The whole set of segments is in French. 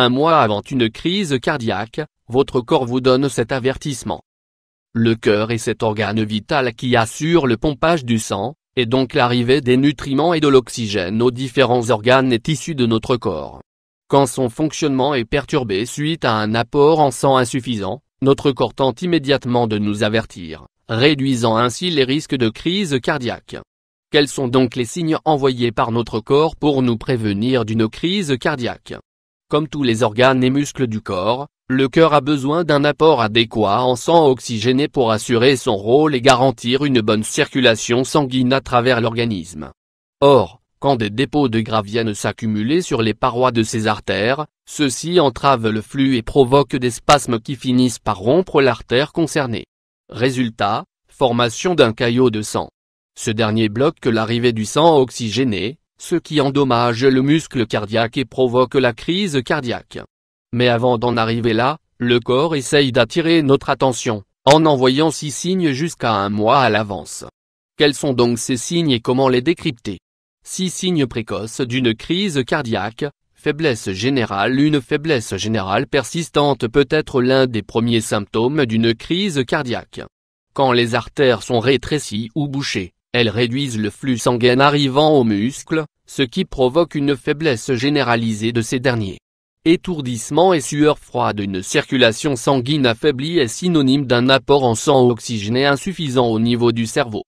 Un mois avant une crise cardiaque, votre corps vous donne cet avertissement. Le cœur est cet organe vital qui assure le pompage du sang, et donc l'arrivée des nutriments et de l'oxygène aux différents organes et tissus de notre corps. Quand son fonctionnement est perturbé suite à un apport en sang insuffisant, notre corps tente immédiatement de nous avertir, réduisant ainsi les risques de crise cardiaque. Quels sont donc les signes envoyés par notre corps pour nous prévenir d'une crise cardiaque comme tous les organes et muscles du corps, le cœur a besoin d'un apport adéquat en sang oxygéné pour assurer son rôle et garantir une bonne circulation sanguine à travers l'organisme. Or, quand des dépôts de gras viennent s'accumuler sur les parois de ces artères, ceux-ci entravent le flux et provoquent des spasmes qui finissent par rompre l'artère concernée. Résultat, formation d'un caillot de sang. Ce dernier bloque l'arrivée du sang oxygéné, ce qui endommage le muscle cardiaque et provoque la crise cardiaque. Mais avant d'en arriver là, le corps essaye d'attirer notre attention, en envoyant six signes jusqu'à un mois à l'avance. Quels sont donc ces signes et comment les décrypter Six signes précoces d'une crise cardiaque, faiblesse générale Une faiblesse générale persistante peut être l'un des premiers symptômes d'une crise cardiaque. Quand les artères sont rétrécies ou bouchées, elles réduisent le flux sanguin arrivant aux muscles, ce qui provoque une faiblesse généralisée de ces derniers. Étourdissement et sueur froide Une circulation sanguine affaiblie est synonyme d'un apport en sang oxygéné insuffisant au niveau du cerveau.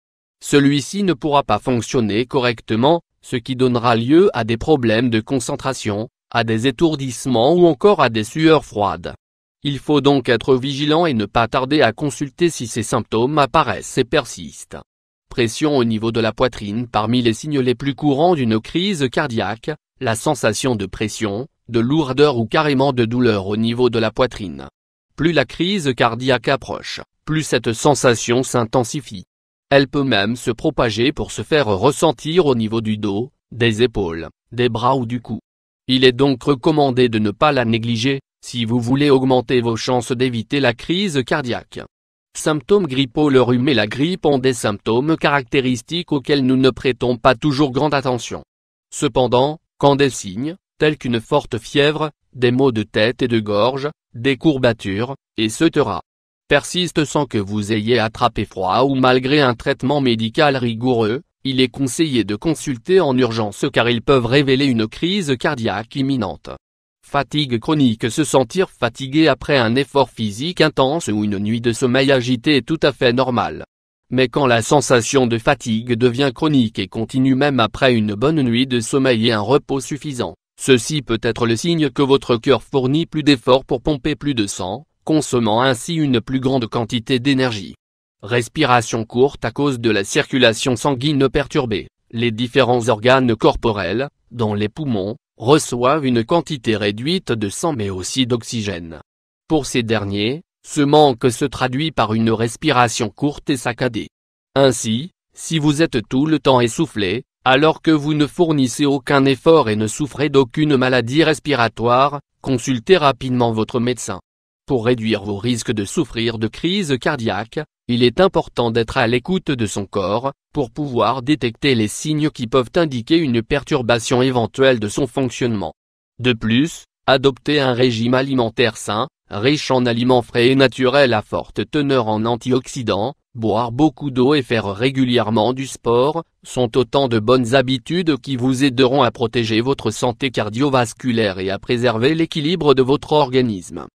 Celui-ci ne pourra pas fonctionner correctement, ce qui donnera lieu à des problèmes de concentration, à des étourdissements ou encore à des sueurs froides. Il faut donc être vigilant et ne pas tarder à consulter si ces symptômes apparaissent et persistent pression au niveau de la poitrine parmi les signes les plus courants d'une crise cardiaque, la sensation de pression, de lourdeur ou carrément de douleur au niveau de la poitrine. Plus la crise cardiaque approche, plus cette sensation s'intensifie. Elle peut même se propager pour se faire ressentir au niveau du dos, des épaules, des bras ou du cou. Il est donc recommandé de ne pas la négliger, si vous voulez augmenter vos chances d'éviter la crise cardiaque. Symptômes grippaux Le rhume et la grippe ont des symptômes caractéristiques auxquels nous ne prêtons pas toujours grande attention. Cependant, quand des signes, tels qu'une forte fièvre, des maux de tête et de gorge, des courbatures, etc., persistent sans que vous ayez attrapé froid ou malgré un traitement médical rigoureux, il est conseillé de consulter en urgence car ils peuvent révéler une crise cardiaque imminente. Fatigue chronique Se sentir fatigué après un effort physique intense ou une nuit de sommeil agité est tout à fait normal. Mais quand la sensation de fatigue devient chronique et continue même après une bonne nuit de sommeil et un repos suffisant, ceci peut être le signe que votre cœur fournit plus d'efforts pour pomper plus de sang, consommant ainsi une plus grande quantité d'énergie. Respiration courte à cause de la circulation sanguine perturbée, les différents organes corporels, dont les poumons, reçoivent une quantité réduite de sang mais aussi d'oxygène. Pour ces derniers, ce manque se traduit par une respiration courte et saccadée. Ainsi, si vous êtes tout le temps essoufflé, alors que vous ne fournissez aucun effort et ne souffrez d'aucune maladie respiratoire, consultez rapidement votre médecin. Pour réduire vos risques de souffrir de crise cardiaque, il est important d'être à l'écoute de son corps, pour pouvoir détecter les signes qui peuvent indiquer une perturbation éventuelle de son fonctionnement. De plus, adopter un régime alimentaire sain, riche en aliments frais et naturels à forte teneur en antioxydants, boire beaucoup d'eau et faire régulièrement du sport, sont autant de bonnes habitudes qui vous aideront à protéger votre santé cardiovasculaire et à préserver l'équilibre de votre organisme.